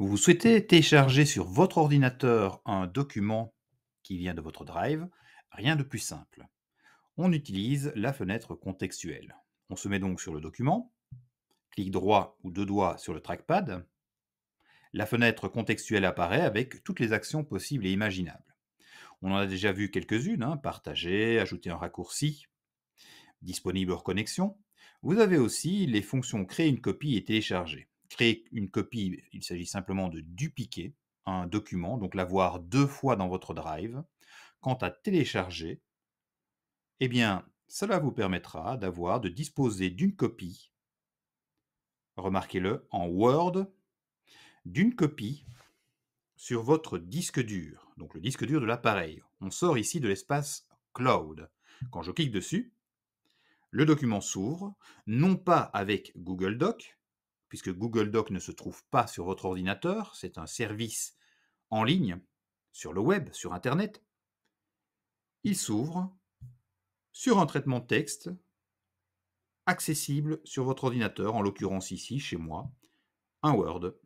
Vous souhaitez télécharger sur votre ordinateur un document qui vient de votre drive, rien de plus simple. On utilise la fenêtre contextuelle. On se met donc sur le document, clique droit ou deux doigts sur le trackpad. La fenêtre contextuelle apparaît avec toutes les actions possibles et imaginables. On en a déjà vu quelques-unes, hein, partager, ajouter un raccourci, disponible hors connexion. Vous avez aussi les fonctions créer une copie et télécharger créer une copie, il s'agit simplement de dupliquer un document, donc l'avoir deux fois dans votre drive. Quant à télécharger, eh bien, cela vous permettra d'avoir, de disposer d'une copie, remarquez-le, en Word, d'une copie sur votre disque dur, donc le disque dur de l'appareil. On sort ici de l'espace cloud. Quand je clique dessus, le document s'ouvre, non pas avec Google Docs, puisque Google Doc ne se trouve pas sur votre ordinateur, c'est un service en ligne, sur le web, sur Internet, il s'ouvre sur un traitement de texte accessible sur votre ordinateur, en l'occurrence ici, chez moi, un Word.